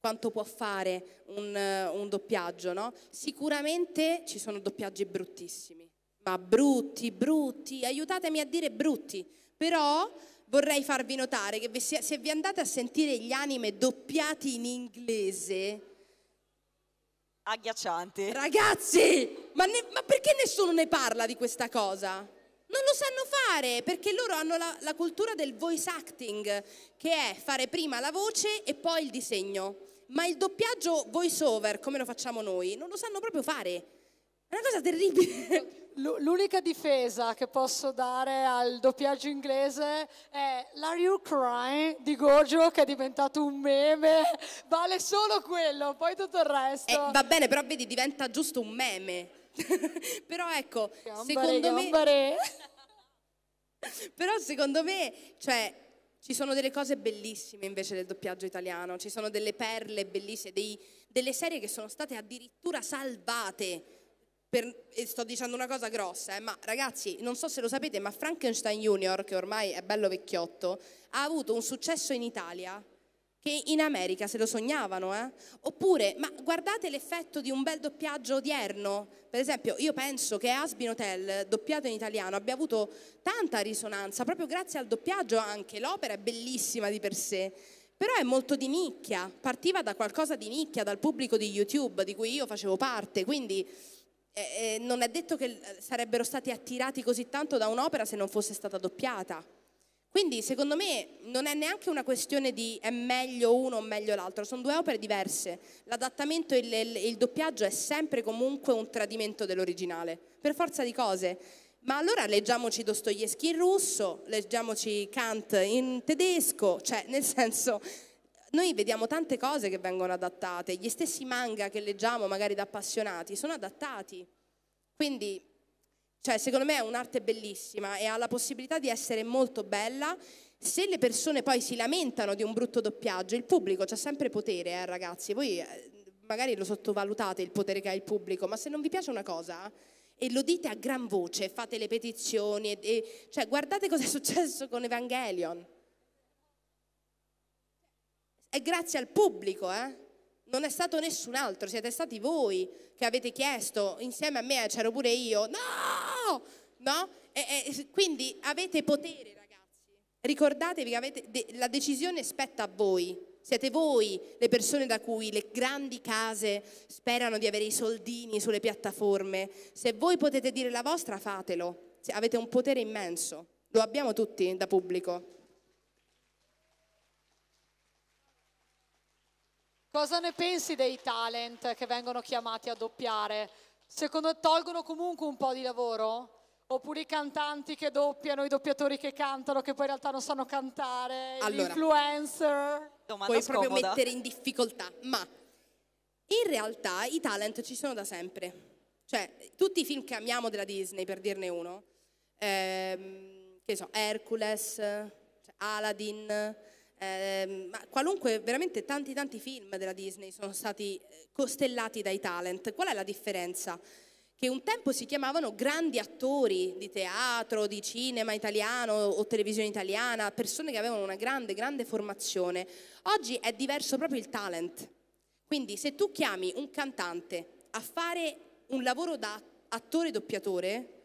quanto può fare un, eh, un doppiaggio, no? Sicuramente ci sono doppiaggi bruttissimi ma brutti, brutti, aiutatemi a dire brutti, però vorrei farvi notare che se vi andate a sentire gli anime doppiati in inglese... Agghiaccianti. Ragazzi, ma, ne, ma perché nessuno ne parla di questa cosa? Non lo sanno fare perché loro hanno la, la, cultura del voice acting, che è fare prima la voce e poi il disegno. Ma il doppiaggio voice over, come lo facciamo noi, non lo sanno proprio fare. È una cosa terribile. L'unica difesa che posso dare al doppiaggio inglese è Are You Crying di Gojo che è diventato un meme, vale solo quello, poi tutto il resto. Eh, va bene, però vedi, diventa giusto un meme. però ecco, gambare, secondo gambare. me... però secondo me, cioè, ci sono delle cose bellissime invece del doppiaggio italiano, ci sono delle perle bellissime, dei, delle serie che sono state addirittura salvate per, e sto dicendo una cosa grossa, eh, ma ragazzi, non so se lo sapete, ma Frankenstein Junior, che ormai è bello vecchiotto, ha avuto un successo in Italia che in America se lo sognavano, eh? Oppure, ma guardate l'effetto di un bel doppiaggio odierno. Per esempio, io penso che Asbin Hotel, doppiato in italiano, abbia avuto tanta risonanza, proprio grazie al doppiaggio anche. L'opera è bellissima di per sé, però è molto di nicchia. Partiva da qualcosa di nicchia, dal pubblico di YouTube, di cui io facevo parte, quindi eh, eh, non è detto che eh, sarebbero stati attirati così tanto da un'opera se non fosse stata doppiata. Quindi secondo me non è neanche una questione di è meglio uno o meglio l'altro, sono due opere diverse. L'adattamento e il, il, doppiaggio è sempre comunque un tradimento dell'originale, per forza di cose. Ma allora leggiamoci Dostoevsky in russo, leggiamoci Kant in tedesco, cioè nel senso noi vediamo tante cose che vengono adattate, gli stessi manga che leggiamo magari da appassionati sono adattati. Quindi, cioè, secondo me è un'arte bellissima e ha la possibilità di essere molto bella. Se le persone poi si lamentano di un brutto doppiaggio, il pubblico c'ha sempre potere, eh, ragazzi. Voi eh, magari lo sottovalutate il potere che ha il pubblico, ma se non vi piace una cosa e lo dite a gran voce, fate le petizioni, e, e, cioè guardate cosa è successo con Evangelion è grazie al pubblico, eh? Non è stato nessun altro, siete stati voi che avete chiesto, insieme a me c'ero pure io, no! no? E, e, quindi avete potere, ragazzi. Ricordatevi che avete, de, la decisione spetta a voi. Siete voi le persone da cui le grandi case sperano di avere i soldini sulle piattaforme. Se voi potete dire la vostra, fatelo. Avete un potere immenso. Lo abbiamo tutti da pubblico. Cosa ne pensi dei talent che vengono chiamati a doppiare? Secondo te tolgono comunque un po' di lavoro? Oppure i cantanti che doppiano, i doppiatori che cantano, che poi in realtà non sanno cantare, allora, gli influencer. Puoi scomoda. proprio mettere in difficoltà, ma in realtà i talent ci sono da sempre. Cioè, tutti i film che amiamo della Disney, per dirne uno, ehm, che so, Hercules, cioè Aladdin, eh, ma qualunque, veramente tanti tanti film della Disney sono stati eh, costellati dai talent. Qual è la differenza? Che un tempo si chiamavano grandi attori di teatro, di cinema italiano o televisione italiana, persone che avevano una grande, grande formazione. Oggi è diverso proprio il talent. Quindi se tu chiami un cantante a fare un lavoro da attore-doppiatore,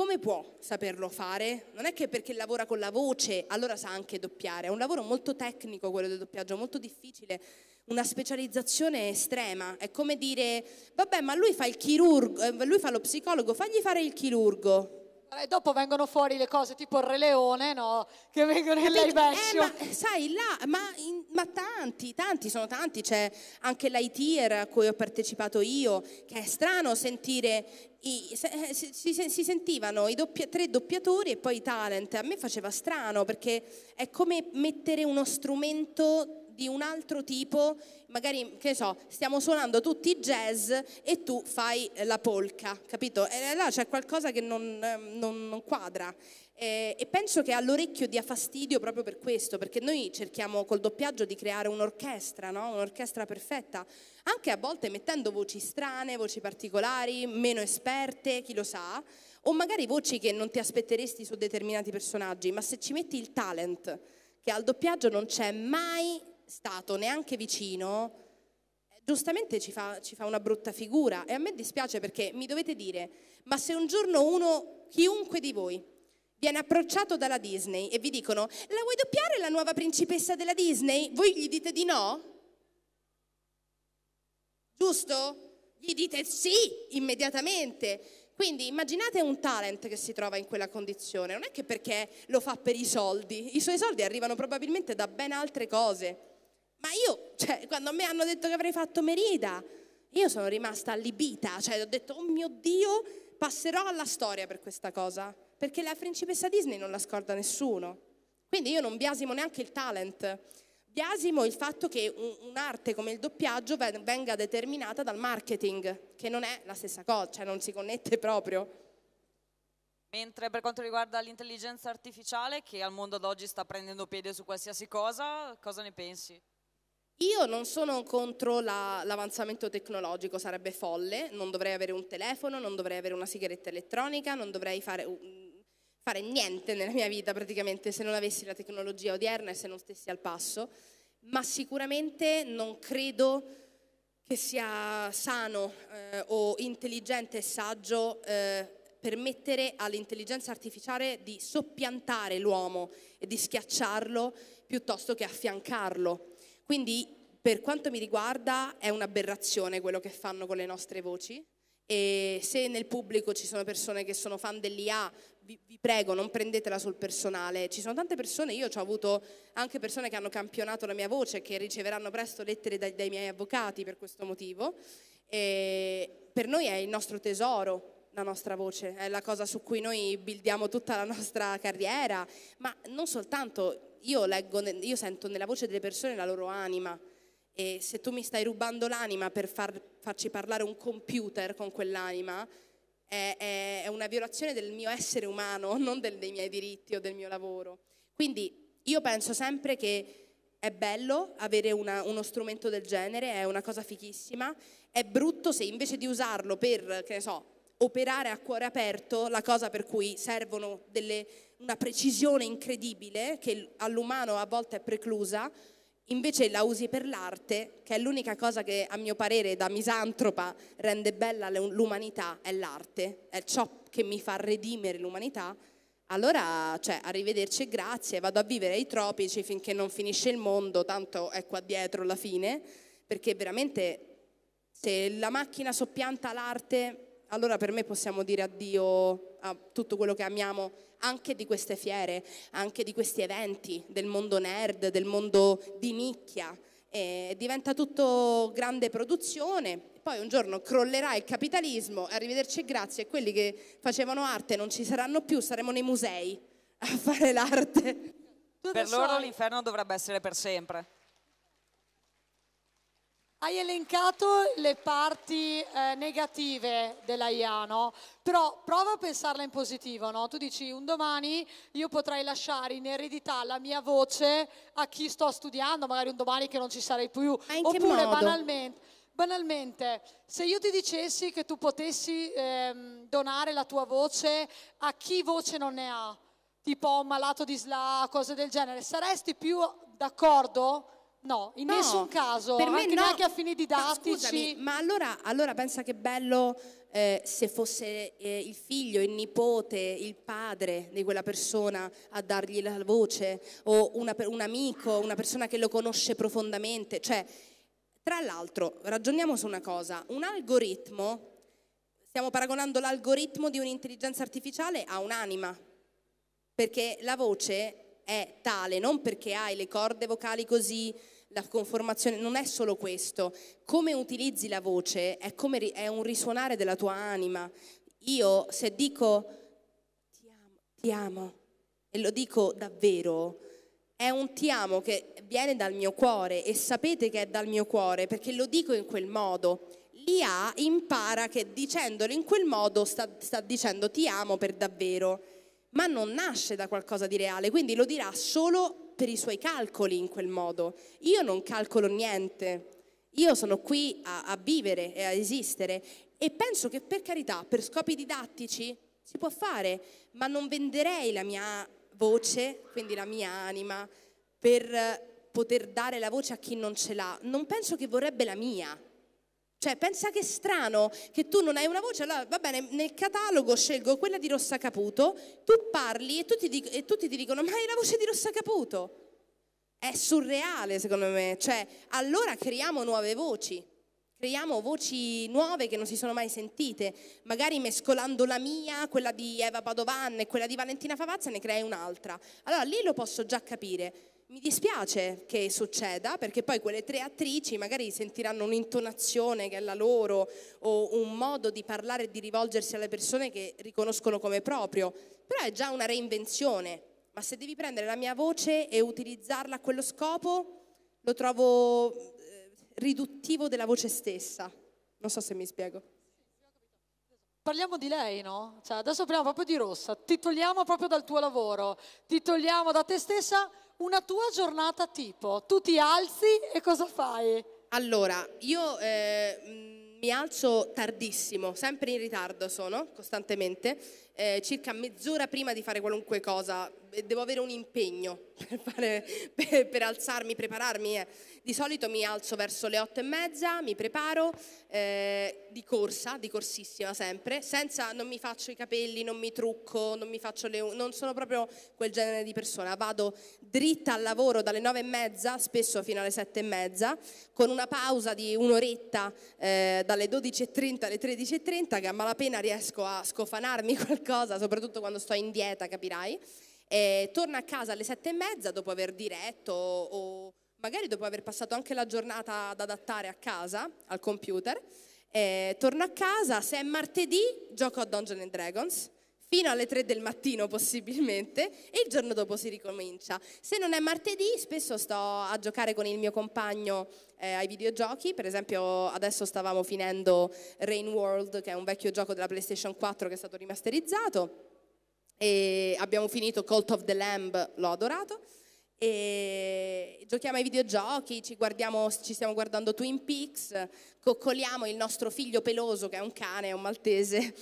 come può saperlo fare? Non è che perché lavora con la voce allora sa anche doppiare, è un lavoro molto tecnico quello del doppiaggio, molto difficile, una specializzazione estrema. È come dire, vabbè ma lui fa il chirurgo, eh, lui fa lo psicologo, fagli fare il chirurgo. E dopo vengono fuori le cose tipo il Re Leone, no? Che vengono in live Eh, ma, sai, là, ma, in, ma, tanti, tanti, sono tanti. C'è anche l'ITIER a cui ho partecipato io, che è strano sentire. I, se, eh, si, si, sentivano i doppia, tre doppiatori e poi i talent. A me faceva strano perché è come mettere uno strumento di un altro tipo, magari, che so, stiamo suonando tutti jazz e tu fai la polca, capito? E là c'è qualcosa che non, ehm, non, non quadra. Eh, e penso che all'orecchio dia fastidio proprio per questo, perché noi cerchiamo col doppiaggio di creare un'orchestra, no? un'orchestra perfetta, anche a volte mettendo voci strane, voci particolari, meno esperte, chi lo sa, o magari voci che non ti aspetteresti su determinati personaggi, ma se ci metti il talent, che al doppiaggio non c'è mai stato neanche vicino, giustamente ci fa, ci fa, una brutta figura e a me dispiace perché mi dovete dire, ma se un giorno uno, chiunque di voi, viene approcciato dalla Disney e vi dicono, la vuoi doppiare la nuova principessa della Disney? Voi gli dite di no? Giusto? Gli dite sì immediatamente. Quindi immaginate un talent che si trova in quella condizione, non è che perché lo fa per i soldi, i suoi soldi arrivano probabilmente da ben altre cose. Ma io, cioè, quando a me hanno detto che avrei fatto Merida, io sono rimasta allibita, cioè ho detto, oh mio Dio, passerò alla storia per questa cosa, perché la principessa Disney non la scorda nessuno. Quindi io non biasimo neanche il talent, biasimo il fatto che un'arte come il doppiaggio venga determinata dal marketing, che non è la stessa cosa, cioè non si connette proprio. Mentre per quanto riguarda l'intelligenza artificiale, che al mondo d'oggi sta prendendo piede su qualsiasi cosa, cosa ne pensi? Io non sono contro la, l'avanzamento tecnologico, sarebbe folle, non dovrei avere un telefono, non dovrei avere una sigaretta elettronica, non dovrei fare, fare niente nella mia vita praticamente se non avessi la tecnologia odierna e se non stessi al passo, ma sicuramente non credo che sia sano eh, o intelligente e saggio eh, permettere all'intelligenza artificiale di soppiantare l'uomo e di schiacciarlo piuttosto che affiancarlo. Quindi per quanto mi riguarda è un'aberrazione quello che fanno con le nostre voci e se nel pubblico ci sono persone che sono fan dell'IA vi, vi prego non prendetela sul personale ci sono tante persone io ho avuto anche persone che hanno campionato la mia voce e che riceveranno presto lettere dai, dai miei avvocati per questo motivo e per noi è il nostro tesoro la nostra voce, è la cosa su cui noi buildiamo tutta la nostra carriera, ma non soltanto io, leggo, io sento nella voce delle persone la loro anima e se tu mi stai rubando l'anima per far, farci parlare un computer con quell'anima, è, è, una violazione del mio essere umano, non del, dei miei diritti o del mio lavoro. Quindi io penso sempre che è bello avere una, uno strumento del genere, è una cosa fichissima, è brutto se invece di usarlo per, che ne so, operare a cuore aperto, la cosa per cui servono delle, una precisione incredibile che all'umano a volte è preclusa, invece la usi per l'arte, che è l'unica cosa che a mio parere da misantropa rende bella l'umanità, è l'arte, è ciò che mi fa redimere l'umanità. Allora, cioè, arrivederci e grazie, vado a vivere ai tropici finché non finisce il mondo, tanto è qua dietro la fine, perché veramente se la macchina soppianta l'arte allora per me possiamo dire addio a tutto quello che amiamo anche di queste fiere, anche di questi eventi, del mondo nerd, del mondo di nicchia. E diventa tutto grande produzione, poi un giorno crollerà il capitalismo, arrivederci e grazie, e quelli che facevano arte non ci saranno più, saremo nei musei a fare l'arte. per loro l'inferno dovrebbe essere per sempre. Hai elencato le parti eh, negative dell'IA, no? Però prova a pensarla in positivo, no? Tu dici un domani io potrei lasciare in eredità la mia voce a chi sto studiando, magari un domani che non ci sarei più, oppure banalmente banalmente, se io ti dicessi che tu potessi ehm, donare la tua voce a chi voce non ne ha, tipo un malato di SLA, cose del genere, saresti più d'accordo? No, in no, nessun caso, per me anche no. neanche a fini didattici. Ma, scusami, ma allora, allora pensa che bello eh, se fosse eh, il figlio, il nipote, il padre di quella persona a dargli la voce, o una, un amico, una persona che lo conosce profondamente. Cioè, tra l'altro, ragioniamo su una cosa, un algoritmo, stiamo paragonando l'algoritmo di un'intelligenza artificiale a un'anima, perché la voce è tale, non perché hai le corde vocali così, la conformazione, non è solo questo. Come utilizzi la voce è, come, è un risuonare della tua anima. Io se dico ti amo, ti amo e lo dico davvero, è un ti amo che viene dal mio cuore e sapete che è dal mio cuore perché lo dico in quel modo. L'IA impara che dicendolo in quel modo sta, sta dicendo ti amo per davvero ma non nasce da qualcosa di reale, quindi lo dirà solo per i suoi calcoli in quel modo. Io non calcolo niente, io sono qui a, a vivere e a esistere e penso che per carità, per scopi didattici, si può fare, ma non venderei la mia voce, quindi la mia anima, per poter dare la voce a chi non ce l'ha. Non penso che vorrebbe la mia. Cioè, pensa che è strano che tu non hai una voce, allora va bene, nel catalogo scelgo quella di Rossa Caputo, tu parli e tutti, dic- e tutti ti dicono ma hai la voce di Rossa Caputo. È surreale secondo me, cioè allora creiamo nuove voci, creiamo voci nuove che non si sono mai sentite, magari mescolando la mia, quella di Eva Padovan e quella di Valentina Favazza ne crei un'altra. Allora lì lo posso già capire. Mi dispiace che succeda perché poi quelle tre attrici magari sentiranno un'intonazione che è la loro o un modo di parlare e di rivolgersi alle persone che riconoscono come proprio, però è già una reinvenzione. Ma se devi prendere la mia voce e utilizzarla a quello scopo, lo trovo eh, riduttivo della voce stessa. Non so se mi spiego parliamo di lei, no? Cioè, adesso parliamo proprio di rossa, ti togliamo proprio dal tuo lavoro, ti togliamo da te stessa una tua giornata tipo. Tu ti alzi e cosa fai? Allora, io eh, mm, mi alzo tardissimo, sempre in ritardo sono, costantemente eh, circa mezz'ora prima di fare qualunque cosa, devo avere un impegno per, fare, per, per alzarmi, prepararmi. Eh. Di solito mi alzo verso le otto e mezza, mi preparo eh, di corsa, di corsissima sempre, senza, non mi faccio i capelli, non mi trucco, non mi faccio le... non sono proprio quel genere di persona. Vado dritta al lavoro dalle nove e mezza, spesso fino alle sette e mezza, con una pausa di un'oretta eh, dalle 12.30 alle 13.30 che a malapena riesco a scofanarmi qualcosa cosa, soprattutto quando sto in dieta, capirai. E torna a casa alle sette e mezza dopo aver diretto o magari dopo aver passato anche la giornata ad adattare a casa, al computer. E torno a casa, se è martedì gioco a Dungeons and Dragons, fino alle 3 del mattino possibilmente e il giorno dopo si ricomincia. Se non è martedì spesso sto a giocare con il mio compagno eh, ai videogiochi, per esempio adesso stavamo finendo Rain World che è un vecchio gioco della PlayStation 4 che è stato rimasterizzato e abbiamo finito Cult of the Lamb, l'ho adorato. E giochiamo ai videogiochi, ci, ci, stiamo guardando Twin Peaks, coccoliamo il nostro figlio peloso che è un cane, è un maltese,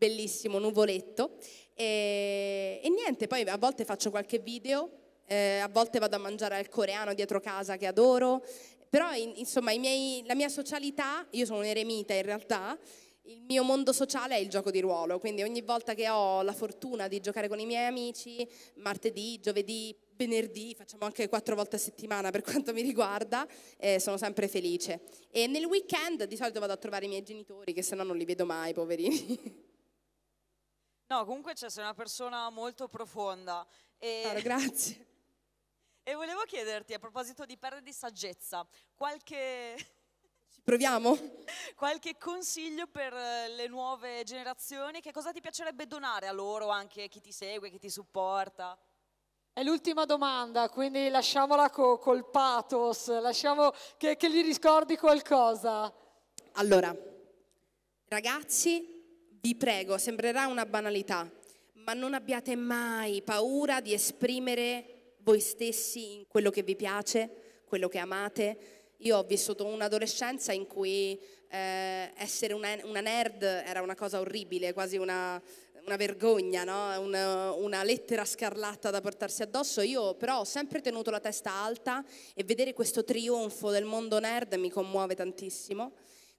bellissimo nuvoletto. E, e niente, poi a volte faccio qualche video, eh, a volte vado a mangiare al coreano dietro casa che adoro, però in, insomma miei, la mia socialità, io sono un eremita in realtà, il mio mondo sociale è il gioco di ruolo, quindi ogni volta che ho la fortuna di giocare con i miei amici, martedì, giovedì, venerdì, facciamo anche quattro volte a settimana per quanto mi riguarda, eh, sono sempre felice. E nel weekend di solito vado a trovare i miei genitori, che se no non li vedo mai, poverini. No, comunque cioè, sei una persona molto profonda. E... Allora, grazie. e volevo chiederti, a proposito di perdere di saggezza, qualche... Proviamo. Qualche consiglio per eh, le nuove generazioni? Che cosa ti piacerebbe donare a loro, anche chi ti segue, chi ti supporta? È l'ultima domanda, quindi lasciamola co- col pathos, lasciamo che, che gli riscordi qualcosa. Allora, ragazzi, vi prego, sembrerà una banalità, ma non abbiate mai paura di esprimere voi stessi in quello che vi piace, quello che amate. Io ho vissuto un'adolescenza in cui eh, essere una, una, nerd era una cosa orribile, quasi una, una vergogna, no? una, una lettera scarlatta da portarsi addosso. Io però ho sempre tenuto la testa alta e vedere questo trionfo del mondo nerd mi commuove tantissimo.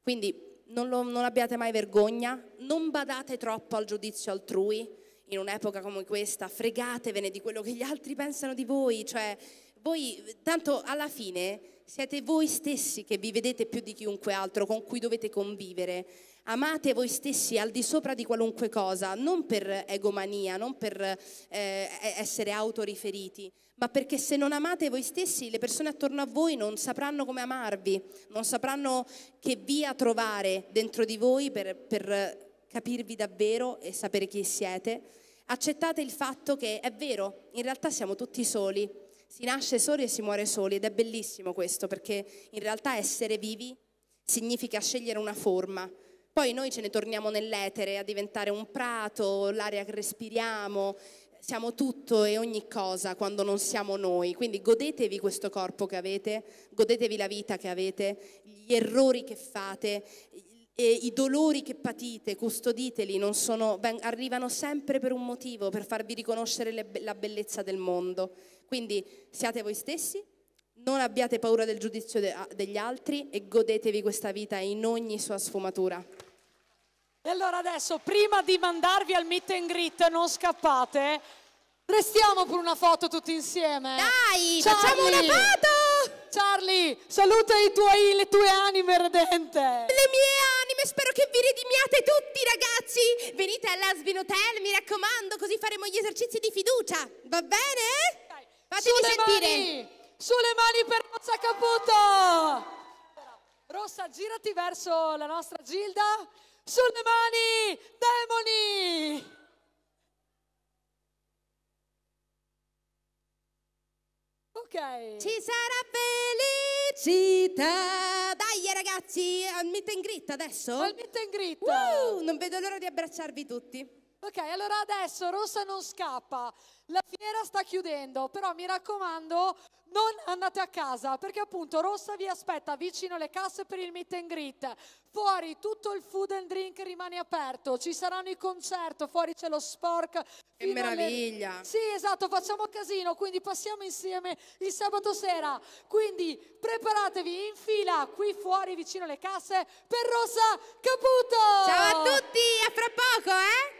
Quindi non, lo, non abbiate mai vergogna, non badate troppo al giudizio altrui, in un'epoca come questa, fregatevene di quello che gli altri pensano di voi, cioè voi tanto alla fine siete voi stessi che vi vedete più di chiunque altro, con cui dovete convivere amate voi stessi al di sopra di qualunque cosa, non per egomania, non per eh, essere autoriferiti, ma perché se non amate voi stessi le persone attorno a voi non sapranno come amarvi, non sapranno che via trovare dentro di voi per, per capirvi davvero e sapere chi siete. Accettate il fatto che è vero, in realtà siamo tutti soli, si nasce soli e si muore soli ed è bellissimo questo perché in realtà essere vivi significa scegliere una forma, poi noi ce ne torniamo nell'etere a diventare un prato, l'aria che respiriamo, siamo tutto e ogni cosa quando non siamo noi. Quindi godetevi questo corpo che avete, godetevi la vita che avete, gli errori che fate, i dolori che patite, custoditeli, sono, arrivano sempre per un motivo, per farvi riconoscere le, la bellezza del mondo. Quindi siate voi stessi, non abbiate paura del giudizio de, degli altri e godetevi questa vita in ogni sua sfumatura. E allora adesso, prima di mandarvi al meet and greet, non scappate. Restiamo per una foto tutti insieme. Dai, Charlie, facciamo una foto! Charlie, saluta i tuoi, le tue anime redente. Le mie anime, spero che vi redimiate tutti, ragazzi. Venite all'Asbin Hotel, mi raccomando, così faremo gli esercizi di fiducia. Va bene? Dai. Fatemi Sulle sentire. Mani. Sulle mani per Rossa Caputo. Rossa, girati verso la nostra Gilda sulle mani, demoni! Ok. Ci sarà felicità! Dai ragazzi, al meet and greet adesso! Al meet and greet! Uh, non vedo l'ora di abbracciarvi tutti! Ok, allora adesso Rossa non scappa, la fiera sta chiudendo, però mi raccomando non andate a casa perché appunto Rossa vi aspetta vicino alle casse per il meet and greet, fuori tutto il food and drink rimane aperto, ci saranno i concerti, fuori c'è lo spork. Che meraviglia! Alle... Sì, esatto, facciamo casino, quindi passiamo insieme il sabato sera, quindi preparatevi in fila qui fuori vicino alle casse per Rossa Caputo! Ciao a tutti, a fra poco eh!